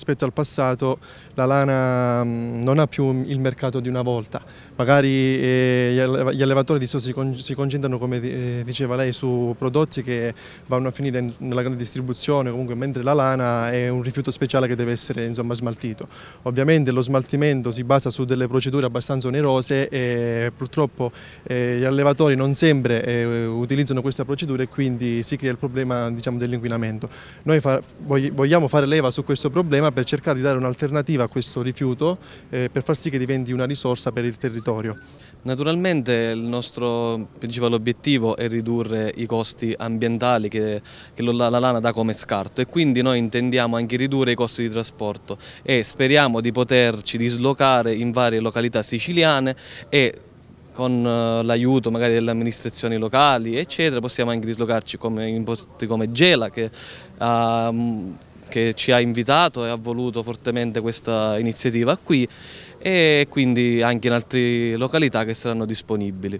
rispetto al passato la lana mm, non ha più il mercato di una volta, magari eh, gli allevatori di sosi si concentrano come eh, diceva lei su prodotti che vanno a finire nella grande distribuzione, comunque mentre la lana è un rifiuto speciale che deve essere insomma, smaltito. Ovviamente lo smaltimento si basa su delle procedure abbastanza onerose e purtroppo eh, gli allevatori non sempre utilizzano questa procedura e quindi si crea il problema diciamo, dell'inquinamento. Noi vogliamo fare leva su questo problema per cercare di dare un'alternativa a questo rifiuto eh, per far sì che diventi una risorsa per il territorio. Naturalmente il nostro principale obiettivo è ridurre i costi ambientali che, che la, la lana dà come scarto e quindi noi intendiamo anche ridurre i costi di trasporto e speriamo di poterci dislocare in varie località siciliane e con eh, l'aiuto magari delle amministrazioni locali eccetera possiamo anche dislocarci come, in posti come Gela che ha mm, che ci ha invitato e ha voluto fortemente questa iniziativa qui e quindi anche in altre località che saranno disponibili.